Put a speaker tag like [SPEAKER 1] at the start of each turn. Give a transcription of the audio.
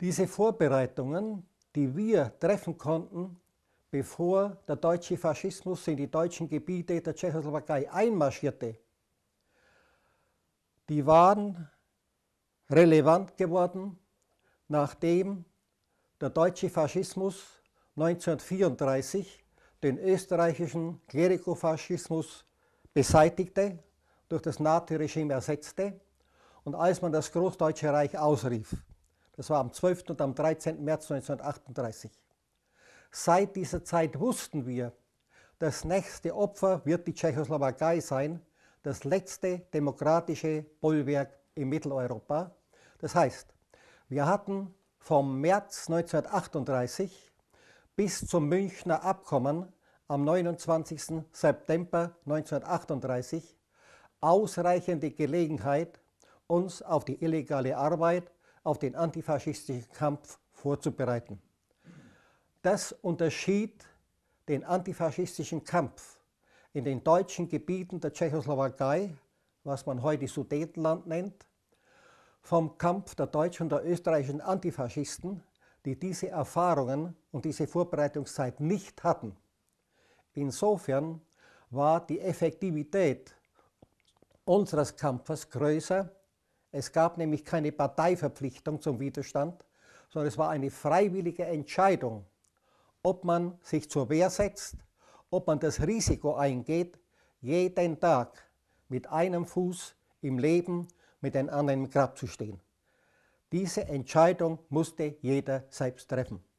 [SPEAKER 1] Diese Vorbereitungen, die wir treffen konnten, bevor der deutsche Faschismus in die deutschen Gebiete der Tschechoslowakei einmarschierte, die waren relevant geworden, nachdem der deutsche Faschismus 1934 den österreichischen Klerikofaschismus beseitigte, durch das Nazi-Regime ersetzte und als man das Großdeutsche Reich ausrief. Das war am 12. und am 13. März 1938. Seit dieser Zeit wussten wir, das nächste Opfer wird die Tschechoslowakei sein, das letzte demokratische Bollwerk in Mitteleuropa. Das heißt, wir hatten vom März 1938 bis zum Münchner Abkommen am 29. September 1938 ausreichende Gelegenheit, uns auf die illegale Arbeit auf den antifaschistischen Kampf vorzubereiten. Das unterschied den antifaschistischen Kampf in den deutschen Gebieten der Tschechoslowakei, was man heute Sudetenland nennt, vom Kampf der deutschen und der österreichischen Antifaschisten, die diese Erfahrungen und diese Vorbereitungszeit nicht hatten. Insofern war die Effektivität unseres Kampfes größer es gab nämlich keine Parteiverpflichtung zum Widerstand, sondern es war eine freiwillige Entscheidung, ob man sich zur Wehr setzt, ob man das Risiko eingeht, jeden Tag mit einem Fuß im Leben, mit den anderen im Grab zu stehen. Diese Entscheidung musste jeder selbst treffen.